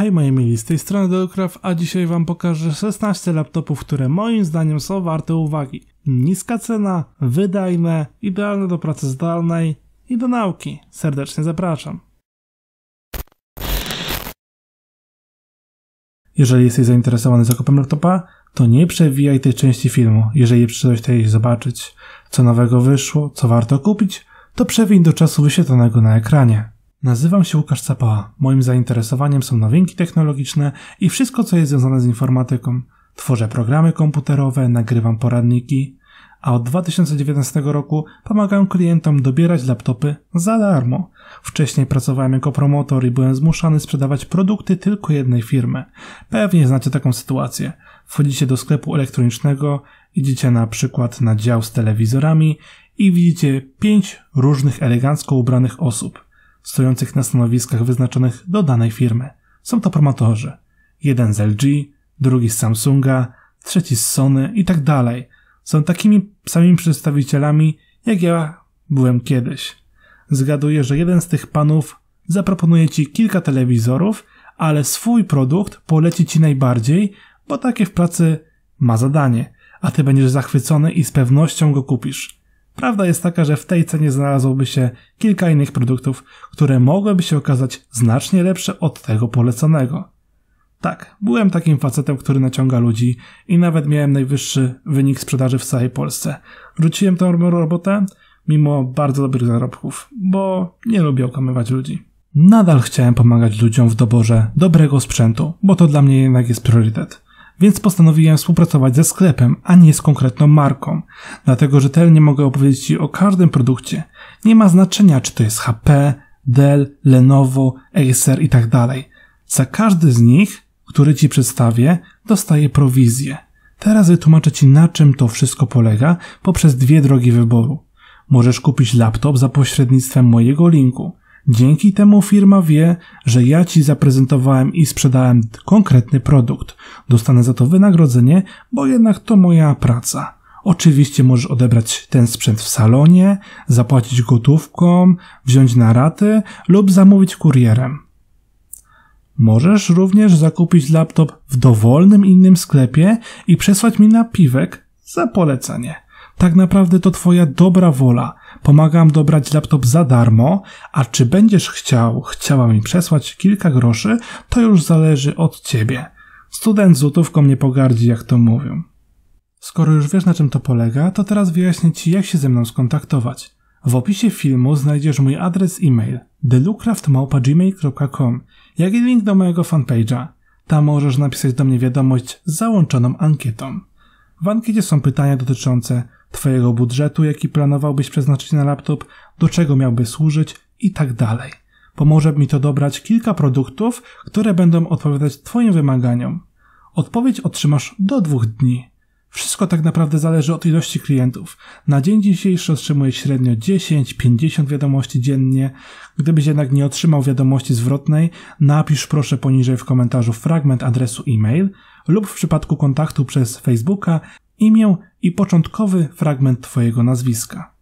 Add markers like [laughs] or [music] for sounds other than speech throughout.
Hej moi mili, z tej strony Delcraft, a dzisiaj wam pokażę 16 laptopów, które moim zdaniem są warte uwagi. Niska cena, wydajne, idealne do pracy zdalnej i do nauki. Serdecznie zapraszam. Jeżeli jesteś zainteresowany zakupem laptopa, to nie przewijaj tej części filmu. Jeżeli przyszedłeś tutaj zobaczyć, co nowego wyszło, co warto kupić, to przewiń do czasu wyświetlonego na ekranie. Nazywam się Łukasz Capała. Moim zainteresowaniem są nowinki technologiczne i wszystko, co jest związane z informatyką. Tworzę programy komputerowe, nagrywam poradniki, a od 2019 roku pomagam klientom dobierać laptopy za darmo. Wcześniej pracowałem jako promotor i byłem zmuszany sprzedawać produkty tylko jednej firmy. Pewnie znacie taką sytuację. Wchodzicie do sklepu elektronicznego, idziecie na przykład na dział z telewizorami i widzicie pięć różnych elegancko ubranych osób stojących na stanowiskach wyznaczonych do danej firmy. Są to promotorzy. Jeden z LG, drugi z Samsunga, trzeci z Sony i tak dalej. Są takimi samymi przedstawicielami, jak ja byłem kiedyś. Zgaduję, że jeden z tych panów zaproponuje ci kilka telewizorów, ale swój produkt poleci ci najbardziej, bo takie w pracy ma zadanie, a ty będziesz zachwycony i z pewnością go kupisz. Prawda jest taka, że w tej cenie znalazłoby się kilka innych produktów, które mogłyby się okazać znacznie lepsze od tego poleconego. Tak, byłem takim facetem, który naciąga ludzi i nawet miałem najwyższy wynik sprzedaży w całej Polsce. Rzuciłem tą robotę mimo bardzo dobrych zarobków, bo nie lubię okłamywać ludzi. Nadal chciałem pomagać ludziom w doborze dobrego sprzętu, bo to dla mnie jednak jest priorytet więc postanowiłem współpracować ze sklepem, a nie z konkretną marką. Dlatego rzetelnie mogę opowiedzieć Ci o każdym produkcie. Nie ma znaczenia, czy to jest HP, Dell, Lenovo, Acer i tak dalej. Za każdy z nich, który Ci przedstawię, dostaję prowizję. Teraz wytłumaczę Ci na czym to wszystko polega poprzez dwie drogi wyboru. Możesz kupić laptop za pośrednictwem mojego linku – Dzięki temu firma wie, że ja ci zaprezentowałem i sprzedałem konkretny produkt. Dostanę za to wynagrodzenie, bo jednak to moja praca. Oczywiście możesz odebrać ten sprzęt w salonie, zapłacić gotówką, wziąć na raty lub zamówić kurierem. Możesz również zakupić laptop w dowolnym innym sklepie i przesłać mi napiwek za polecenie. Tak naprawdę to Twoja dobra wola. Pomagam dobrać laptop za darmo, a czy będziesz chciał, chciała mi przesłać kilka groszy, to już zależy od Ciebie. Student z złotówką nie pogardzi, jak to mówią. Skoro już wiesz na czym to polega, to teraz wyjaśnię Ci, jak się ze mną skontaktować. W opisie filmu znajdziesz mój adres e-mail delucraftmałpa.gmail.com jak i link do mojego fanpage'a. Tam możesz napisać do mnie wiadomość z załączoną ankietą. W ankiecie są pytania dotyczące Twojego budżetu, jaki planowałbyś przeznaczyć na laptop, do czego miałby służyć i tak dalej. Pomoże mi to dobrać kilka produktów, które będą odpowiadać Twoim wymaganiom. Odpowiedź otrzymasz do dwóch dni. Wszystko tak naprawdę zależy od ilości klientów. Na dzień dzisiejszy otrzymuję średnio 10-50 wiadomości dziennie. Gdybyś jednak nie otrzymał wiadomości zwrotnej, napisz proszę poniżej w komentarzu fragment adresu e-mail lub w przypadku kontaktu przez Facebooka imię i początkowy fragment Twojego nazwiska.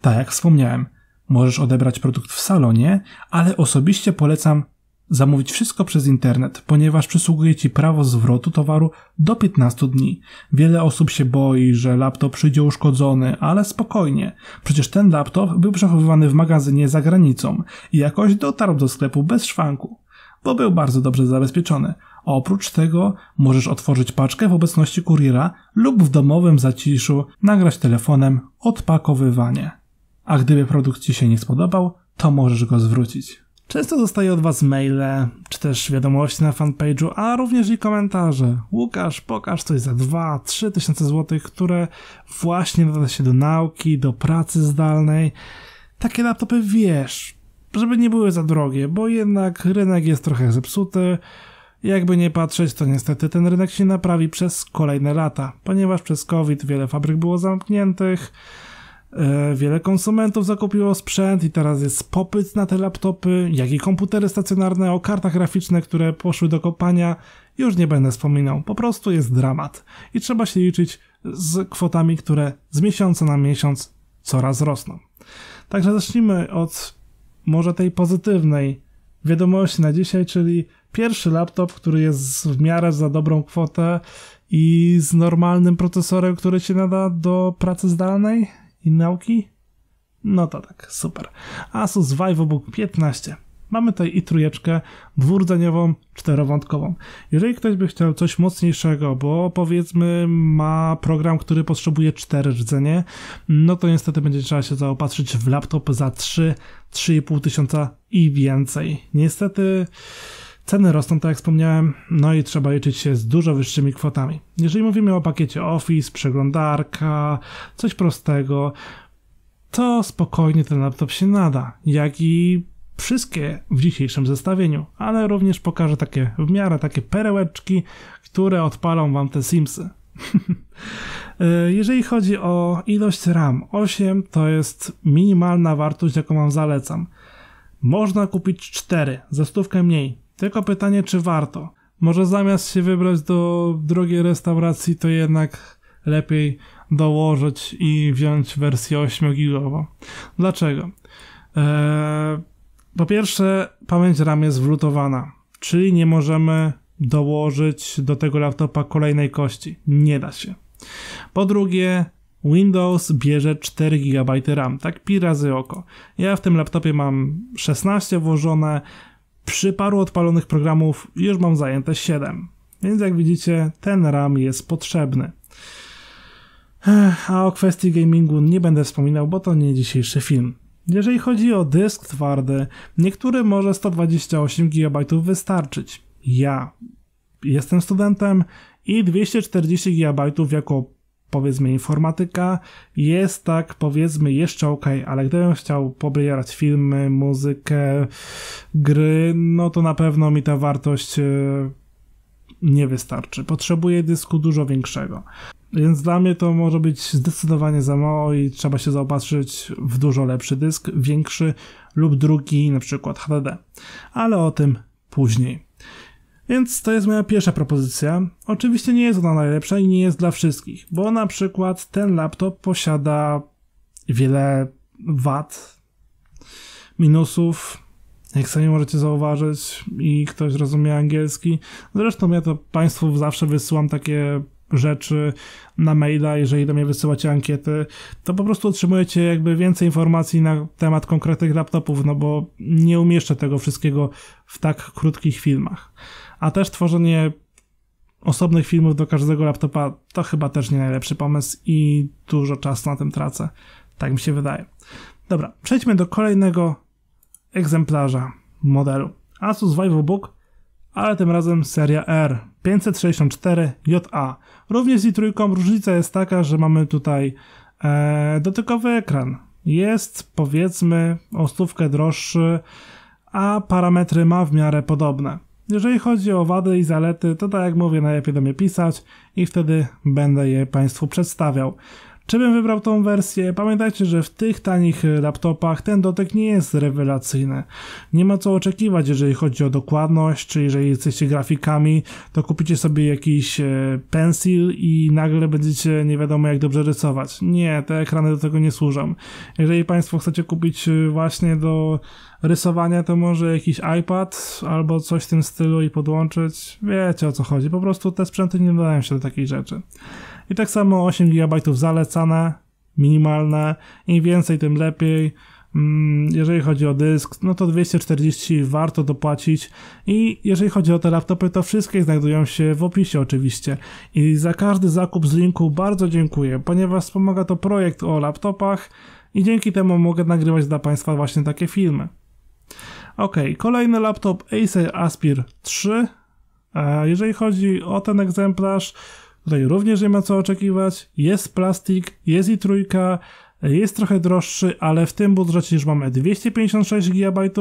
Tak jak wspomniałem, możesz odebrać produkt w salonie, ale osobiście polecam zamówić wszystko przez internet, ponieważ przysługuje Ci prawo zwrotu towaru do 15 dni. Wiele osób się boi, że laptop przyjdzie uszkodzony, ale spokojnie. Przecież ten laptop był przechowywany w magazynie za granicą i jakoś dotarł do sklepu bez szwanku, bo był bardzo dobrze zabezpieczony. Oprócz tego możesz otworzyć paczkę w obecności kuriera lub w domowym zaciszu nagrać telefonem odpakowywanie. A gdyby produkt Ci się nie spodobał, to możesz go zwrócić. Często dostaję od Was maile, czy też wiadomości na fanpage'u, a również i komentarze. Łukasz, pokaż coś za 2-3 tysiące złotych, które właśnie nada się do nauki, do pracy zdalnej. Takie laptopy wiesz, żeby nie były za drogie, bo jednak rynek jest trochę zepsuty, jakby nie patrzeć, to niestety ten rynek się naprawi przez kolejne lata, ponieważ przez COVID wiele fabryk było zamkniętych, e, Wiele konsumentów zakupiło sprzęt i teraz jest popyt na te laptopy, jak i komputery stacjonarne o kartach graficznych, które poszły do kopania. Już nie będę wspominał, po prostu jest dramat. I trzeba się liczyć z kwotami, które z miesiąca na miesiąc coraz rosną. Także zacznijmy od może tej pozytywnej wiadomości na dzisiaj, czyli pierwszy laptop, który jest w miarę za dobrą kwotę i z normalnym procesorem, który się nada do pracy zdalnej i nauki? No to tak, super. Asus VivoBook 15. Mamy tutaj i trójeczkę dwurdzeniową, czterowątkową. Jeżeli ktoś by chciał coś mocniejszego, bo powiedzmy ma program, który potrzebuje cztery rdzenie, no to niestety będzie trzeba się zaopatrzyć w laptop za 3, 3,5 tysiąca i więcej. Niestety Ceny rosną, tak jak wspomniałem, no i trzeba liczyć się z dużo wyższymi kwotami. Jeżeli mówimy o pakiecie Office, przeglądarka, coś prostego, to spokojnie ten laptop się nada, jak i wszystkie w dzisiejszym zestawieniu, ale również pokażę takie w miarę takie perełeczki, które odpalą wam te Simsy. [laughs] Jeżeli chodzi o ilość RAM, 8 to jest minimalna wartość, jaką wam zalecam. Można kupić 4 za stówkę mniej, tylko pytanie, czy warto. Może zamiast się wybrać do drogiej restauracji, to jednak lepiej dołożyć i wziąć wersję 8-gigową. Dlaczego? Eee, po pierwsze, pamięć RAM jest wlutowana, czyli nie możemy dołożyć do tego laptopa kolejnej kości. Nie da się. Po drugie, Windows bierze 4 GB RAM, tak pi razy oko. Ja w tym laptopie mam 16 włożone, przy paru odpalonych programów już mam zajęte 7, więc jak widzicie, ten RAM jest potrzebny. A o kwestii gamingu nie będę wspominał, bo to nie dzisiejszy film. Jeżeli chodzi o dysk twardy, niektóry może 128 GB wystarczyć. Ja jestem studentem i 240 GB jako powiedzmy informatyka jest tak powiedzmy jeszcze ok, ale gdybym chciał pobierać filmy, muzykę, gry, no to na pewno mi ta wartość e, nie wystarczy. Potrzebuję dysku dużo większego. Więc dla mnie to może być zdecydowanie za mało i trzeba się zaopatrzyć w dużo lepszy dysk, większy lub drugi, na przykład HDD. Ale o tym później. Więc to jest moja pierwsza propozycja. Oczywiście nie jest ona najlepsza i nie jest dla wszystkich, bo na przykład ten laptop posiada wiele wad, minusów, jak sami możecie zauważyć i ktoś rozumie angielski. Zresztą ja to Państwu zawsze wysyłam takie rzeczy na maila, jeżeli do mnie wysyłacie ankiety, to po prostu otrzymujecie jakby więcej informacji na temat konkretnych laptopów, no bo nie umieszczę tego wszystkiego w tak krótkich filmach. A też tworzenie osobnych filmów do każdego laptopa to chyba też nie najlepszy pomysł i dużo czasu na tym tracę. Tak mi się wydaje. Dobra, przejdźmy do kolejnego egzemplarza modelu. Asus VivoBook, ale tym razem seria R. 564JA. Również z i trójką różnica jest taka, że mamy tutaj e, dotykowy ekran. Jest powiedzmy o stówkę droższy, a parametry ma w miarę podobne. Jeżeli chodzi o wady i zalety, to tak jak mówię, najlepiej do mnie pisać i wtedy będę je Państwu przedstawiał. Czy bym wybrał tą wersję? Pamiętajcie, że w tych tanich laptopach ten dotyk nie jest rewelacyjny. Nie ma co oczekiwać, jeżeli chodzi o dokładność, czy jeżeli jesteście grafikami, to kupicie sobie jakiś e, pencil i nagle będziecie nie wiadomo jak dobrze rysować. Nie, te ekrany do tego nie służą. Jeżeli Państwo chcecie kupić e, właśnie do rysowania, to może jakiś iPad albo coś w tym stylu i podłączyć. Wiecie o co chodzi. Po prostu te sprzęty nie nadają się do takiej rzeczy. I tak samo 8 GB zalecane, minimalne. Im więcej, tym lepiej. Mm, jeżeli chodzi o dysk, no to 240 warto dopłacić. I jeżeli chodzi o te laptopy, to wszystkie znajdują się w opisie oczywiście. I za każdy zakup z linku bardzo dziękuję, ponieważ wspomaga to projekt o laptopach i dzięki temu mogę nagrywać dla Państwa właśnie takie filmy. Ok, kolejny laptop Acer Aspir 3. E, jeżeli chodzi o ten egzemplarz, Tutaj również nie ma co oczekiwać. Jest plastik, jest i trójka, jest trochę droższy, ale w tym budżecie już mamy 256 GB e,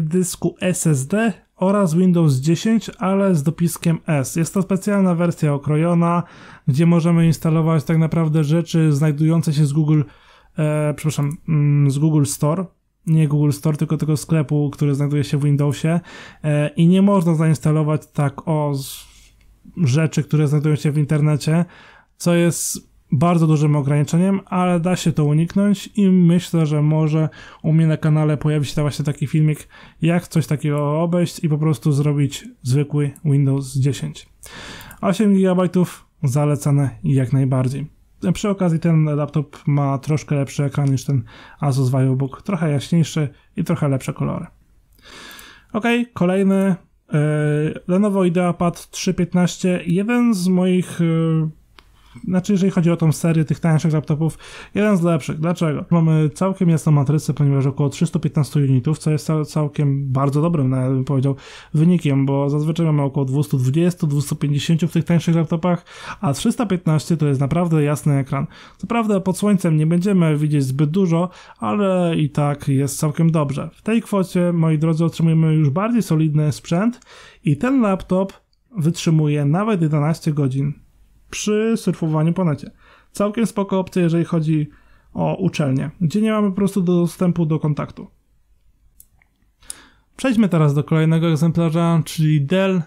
dysku SSD oraz Windows 10, ale z dopiskiem S. Jest to specjalna wersja okrojona, gdzie możemy instalować tak naprawdę rzeczy znajdujące się z Google, e, przepraszam, mm, z Google Store, nie Google Store, tylko tego sklepu, który znajduje się w Windowsie e, i nie można zainstalować tak o rzeczy, które znajdują się w internecie, co jest bardzo dużym ograniczeniem, ale da się to uniknąć i myślę, że może u mnie na kanale pojawi się właśnie taki filmik, jak coś takiego obejść i po prostu zrobić zwykły Windows 10. 8 GB zalecane jak najbardziej. Przy okazji ten laptop ma troszkę lepszy ekran niż ten Asus VivoBook, trochę jaśniejszy i trochę lepsze kolory. Ok, kolejny E, Lenovo IdeaPad 315, jeden z moich e, znaczy, jeżeli chodzi o tą serię tych tańszych laptopów, jeden z lepszych. Dlaczego? Mamy całkiem jasną matrycę, ponieważ około 315 unitów, co jest całkiem bardzo dobrym, nawet no, bym powiedział, wynikiem, bo zazwyczaj mamy około 220-250 w tych tańszych laptopach, a 315 to jest naprawdę jasny ekran. Co prawda pod słońcem nie będziemy widzieć zbyt dużo, ale i tak jest całkiem dobrze. W tej kwocie, moi drodzy, otrzymujemy już bardziej solidny sprzęt i ten laptop wytrzymuje nawet 11 godzin przy surfowaniu po necie. Całkiem spoko opcja, jeżeli chodzi o uczelnie, gdzie nie mamy po prostu dostępu do kontaktu. Przejdźmy teraz do kolejnego egzemplarza, czyli Dell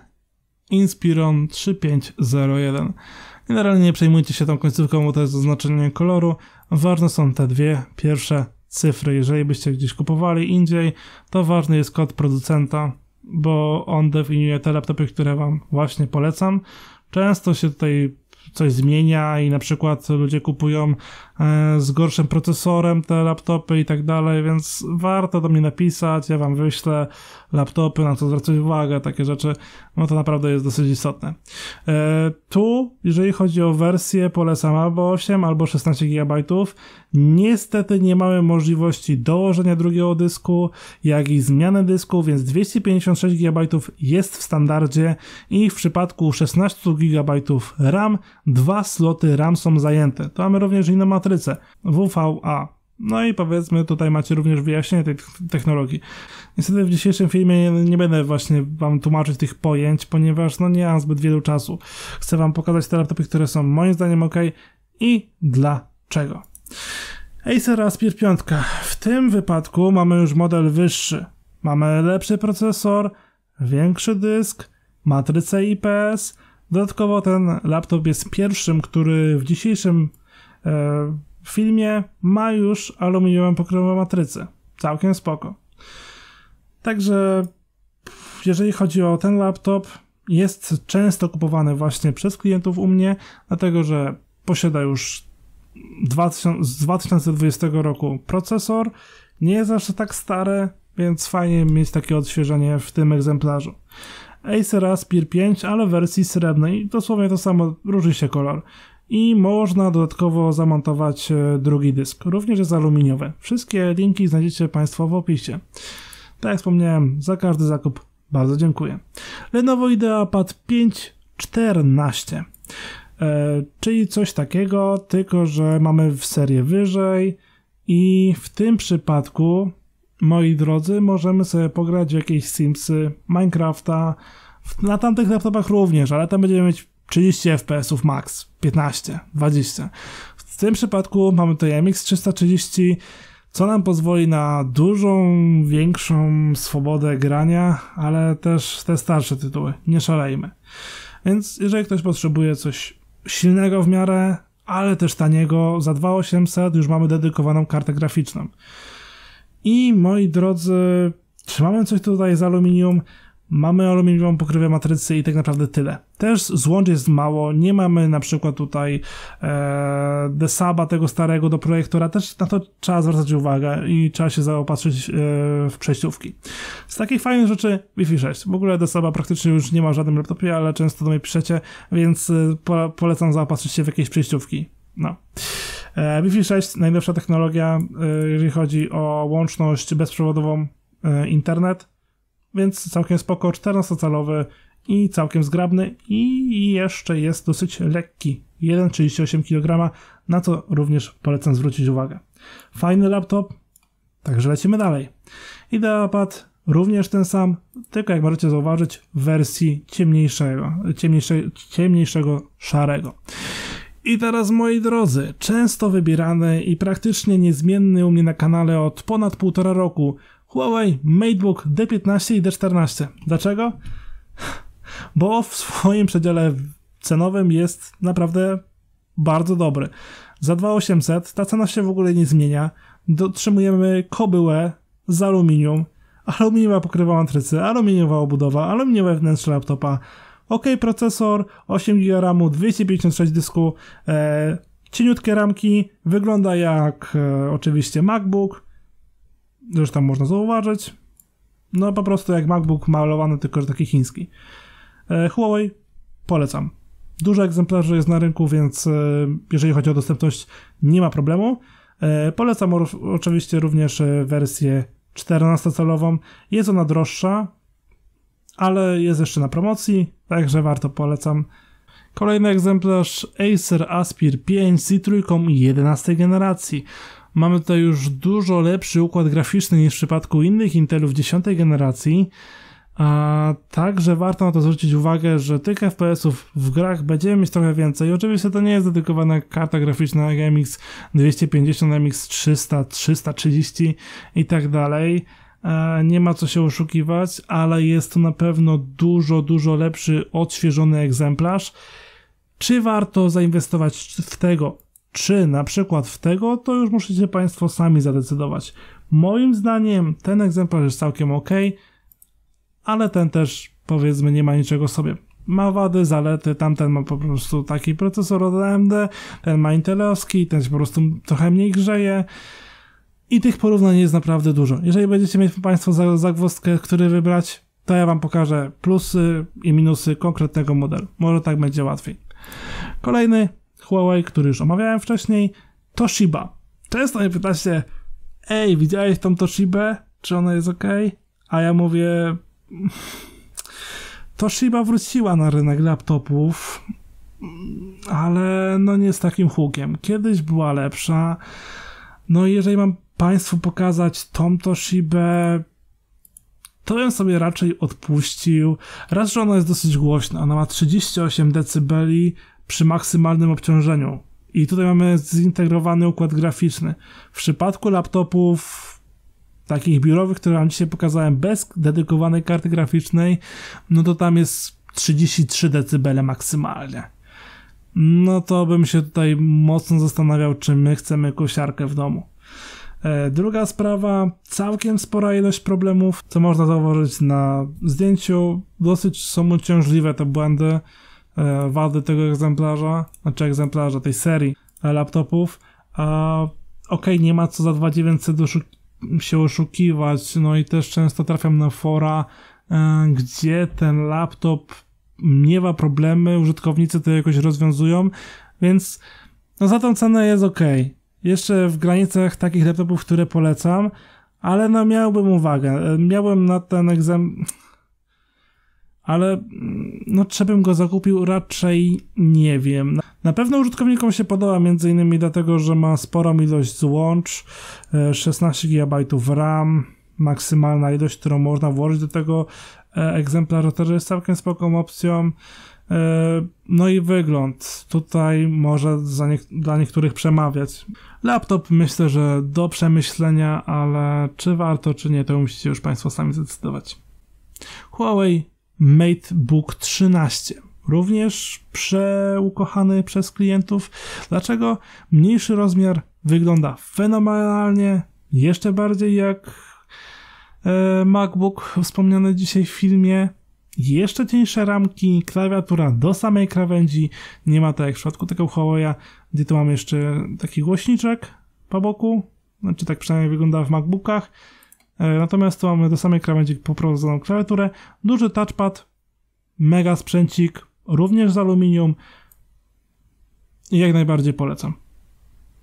Inspiron 3501. Generalnie nie przejmujcie się tą końcówką, bo to jest oznaczenie koloru. Ważne są te dwie pierwsze cyfry. Jeżeli byście gdzieś kupowali indziej, to ważny jest kod producenta, bo on definiuje te laptopy, które Wam właśnie polecam. Często się tutaj coś zmienia i na przykład ludzie kupują E, z gorszym procesorem te laptopy i tak dalej, więc warto do mnie napisać, ja wam wyślę laptopy, na co zwracać uwagę, takie rzeczy, no to naprawdę jest dosyć istotne. E, tu, jeżeli chodzi o wersję, polecam albo 8, albo 16 GB. Niestety nie mamy możliwości dołożenia drugiego dysku, jak i zmiany dysku, więc 256 GB jest w standardzie i w przypadku 16 GB RAM dwa sloty RAM są zajęte. To mamy również inną matryce WVA. No i powiedzmy, tutaj macie również wyjaśnienie tej technologii. Niestety w dzisiejszym filmie nie będę właśnie wam tłumaczyć tych pojęć, ponieważ no nie mam zbyt wielu czasu. Chcę wam pokazać te laptopy, które są moim zdaniem ok i dlaczego. Acer pierwszy 5. W tym wypadku mamy już model wyższy. Mamy lepszy procesor, większy dysk, matrycę IPS. Dodatkowo ten laptop jest pierwszym, który w dzisiejszym E, w filmie ma już aluminiową pokrowę matrycy. Całkiem spoko. Także jeżeli chodzi o ten laptop, jest często kupowany właśnie przez klientów u mnie, dlatego że posiada już 2000, z 2020 roku procesor. Nie jest aż tak stary, więc fajnie mieć takie odświeżenie w tym egzemplarzu. Acer Aspir 5, ale w wersji srebrnej. Dosłownie to samo, różni się kolor i można dodatkowo zamontować e, drugi dysk. Również jest aluminiowy. Wszystkie linki znajdziecie Państwo w opisie. Tak jak wspomniałem, za każdy zakup bardzo dziękuję. Lenovo IdeaPad 514, e, czyli coś takiego, tylko że mamy w serię wyżej i w tym przypadku, moi drodzy, możemy sobie pograć w jakieś Simsy, Minecrafta, na tamtych laptopach również, ale tam będziemy mieć 30 fps max, 15, 20. W tym przypadku mamy to MX 330, co nam pozwoli na dużą, większą swobodę grania, ale też te starsze tytuły, nie szalejmy. Więc jeżeli ktoś potrzebuje coś silnego w miarę, ale też taniego, za 2800 już mamy dedykowaną kartę graficzną. I moi drodzy, czy mamy coś tutaj z aluminium? Mamy aluminową pokrywę matrycy i tak naprawdę tyle. Też złącz jest mało, nie mamy na przykład tutaj e, desaba tego starego do projektora, też na to trzeba zwracać uwagę i trzeba się zaopatrzyć e, w przejściówki. Z takich fajnych rzeczy Wi-Fi 6. W ogóle desaba praktycznie już nie ma w żadnym laptopie, ale często do mnie piszecie, więc e, po, polecam zaopatrzyć się w jakieś przejściówki. No. E, Wi-Fi 6, najnowsza technologia, e, jeżeli chodzi o łączność bezprzewodową, internet więc całkiem spoko, 14-calowy i całkiem zgrabny i jeszcze jest dosyć lekki, 1,38 kg, na co również polecam zwrócić uwagę. Fajny laptop, także lecimy dalej. IdeaPad również ten sam, tylko jak możecie zauważyć w wersji ciemniejszego, ciemniejsze, ciemniejszego szarego. I teraz moi drodzy, często wybierany i praktycznie niezmienny u mnie na kanale od ponad półtora roku Huawei MateBook D15 i D14. Dlaczego? [laughs] Bo w swoim przedziale cenowym jest naprawdę bardzo dobry. Za 2800 ta cena się w ogóle nie zmienia. Dotrzymujemy kobyłę z aluminium, aluminiowa pokrywa matrycy, aluminiowa obudowa, aluminiowe wnętrze laptopa, OK procesor, 8 GB RAMu, 256 dysku, e, cieniutkie ramki, wygląda jak e, oczywiście MacBook, już tam można zauważyć. No po prostu jak MacBook malowany, tylko że taki chiński. E, Huawei polecam. Dużo egzemplarzy jest na rynku, więc e, jeżeli chodzi o dostępność, nie ma problemu. E, polecam oczywiście również wersję 14-calową. Jest ona droższa, ale jest jeszcze na promocji, także warto polecam. Kolejny egzemplarz Acer Aspir 5 z trójką 11 generacji. Mamy tutaj już dużo lepszy układ graficzny niż w przypadku innych Intelów 10 generacji, a także warto na to zwrócić uwagę, że tych FPS-ów w grach będziemy mieć trochę więcej. Oczywiście to nie jest dedykowana karta graficzna mx 250, MX 300, 330 i tak dalej. E, nie ma co się oszukiwać, ale jest to na pewno dużo, dużo lepszy, odświeżony egzemplarz. Czy warto zainwestować w tego? Czy na przykład w tego, to już musicie Państwo sami zadecydować. Moim zdaniem ten egzemplarz jest całkiem ok, ale ten też powiedzmy nie ma niczego sobie. Ma wady, zalety, tamten ma po prostu taki procesor od AMD, ten ma intelowski, ten się po prostu trochę mniej grzeje. I tych porównań jest naprawdę dużo. Jeżeli będziecie mieć Państwo zagwozdkę, który wybrać, to ja Wam pokażę plusy i minusy konkretnego modelu. Może tak będzie łatwiej. Kolejny Huawei, który już omawiałem wcześniej, Toshiba. Często mnie pytacie, ej, widziałeś tą Toshibę? Czy ona jest ok? A ja mówię, [laughs] Toshiba wróciła na rynek laptopów, ale no nie z takim hukiem. Kiedyś była lepsza. No i jeżeli mam Państwu pokazać tą Toshibę, to bym sobie raczej odpuścił. Raz, że ona jest dosyć głośna. Ona ma 38 dB, przy maksymalnym obciążeniu. I tutaj mamy zintegrowany układ graficzny. W przypadku laptopów takich biurowych, które Wam dzisiaj pokazałem, bez dedykowanej karty graficznej, no to tam jest 33 dB maksymalnie. No to bym się tutaj mocno zastanawiał, czy my chcemy kosiarkę w domu. E, druga sprawa, całkiem spora ilość problemów, co można zauważyć na zdjęciu. Dosyć są uciążliwe te błędy. E, wady tego egzemplarza, znaczy egzemplarza tej serii e, laptopów, a okej, okay, nie ma co za 2900 się oszukiwać, no i też często trafiam na fora, e, gdzie ten laptop miewa problemy, użytkownicy to jakoś rozwiązują, więc no za tą cenę jest ok. Jeszcze w granicach takich laptopów, które polecam, ale no miałbym uwagę, miałem na ten egzemplarz ale mm, no, czy bym go zakupił? Raczej nie wiem. Na pewno użytkownikom się podoba, między innymi dlatego, że ma sporą ilość złącz, 16 e, GB RAM, maksymalna ilość, którą można włożyć do tego e, egzemplarza, też jest całkiem spokojną opcją. E, no i wygląd. Tutaj może nie, dla niektórych przemawiać. Laptop myślę, że do przemyślenia, ale czy warto, czy nie, to musicie już Państwo sami zdecydować. Huawei MateBook 13. Również przeukochany przez klientów. Dlaczego? Mniejszy rozmiar wygląda fenomenalnie, jeszcze bardziej jak e, MacBook wspomniany dzisiaj w filmie. Jeszcze cieńsze ramki, klawiatura do samej krawędzi. Nie ma tak jak w przypadku tego Huawei'a, gdzie tu mamy jeszcze taki głośniczek po boku. Znaczy tak przynajmniej wygląda w MacBookach E, natomiast tu mamy do samej krawędzi poprowadzoną klawiaturę, duży touchpad, mega sprzęcik, również z aluminium i jak najbardziej polecam.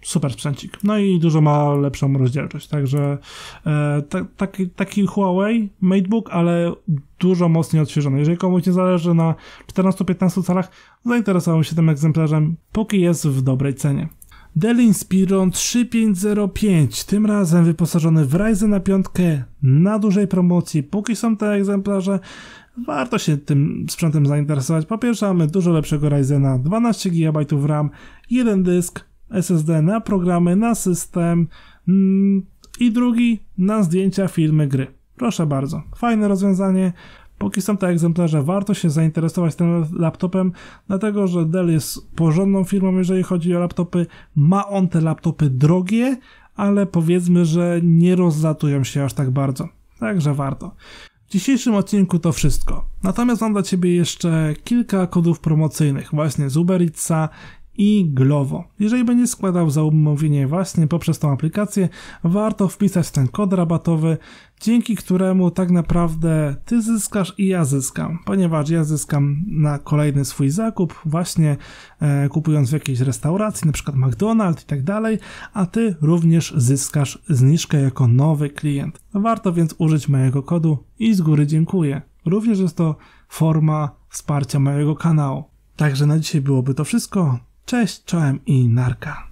Super sprzęcik. No i dużo ma lepszą rozdzielczość, także e, taki, taki Huawei MateBook, ale dużo mocniej odświeżony. Jeżeli komuś nie zależy na 14-15 calach, zainteresował się tym egzemplarzem, póki jest w dobrej cenie. Dell Inspiron 3505, tym razem wyposażony w Ryzen na piątkę na dużej promocji. Póki są te egzemplarze, warto się tym sprzętem zainteresować. Po pierwsze mamy dużo lepszego Ryzena, 12 GB RAM, jeden dysk SSD na programy, na system mm, i drugi na zdjęcia, filmy, gry. Proszę bardzo, fajne rozwiązanie, Póki są te egzemplarze, warto się zainteresować tym laptopem, dlatego że Dell jest porządną firmą, jeżeli chodzi o laptopy. Ma on te laptopy drogie, ale powiedzmy, że nie rozlatują się aż tak bardzo. Także warto. W dzisiejszym odcinku to wszystko. Natomiast mam dla Ciebie jeszcze kilka kodów promocyjnych właśnie z Uberitsa i Glovo. Jeżeli będziesz składał zamówienie właśnie poprzez tą aplikację, warto wpisać ten kod rabatowy, dzięki któremu tak naprawdę ty zyskasz i ja zyskam, ponieważ ja zyskam na kolejny swój zakup, właśnie e, kupując w jakiejś restauracji, na przykład McDonald's i tak dalej, a ty również zyskasz zniżkę jako nowy klient. Warto więc użyć mojego kodu i z góry dziękuję. Również jest to forma wsparcia mojego kanału. Także na dzisiaj byłoby to wszystko. Cześć, czołem i narka.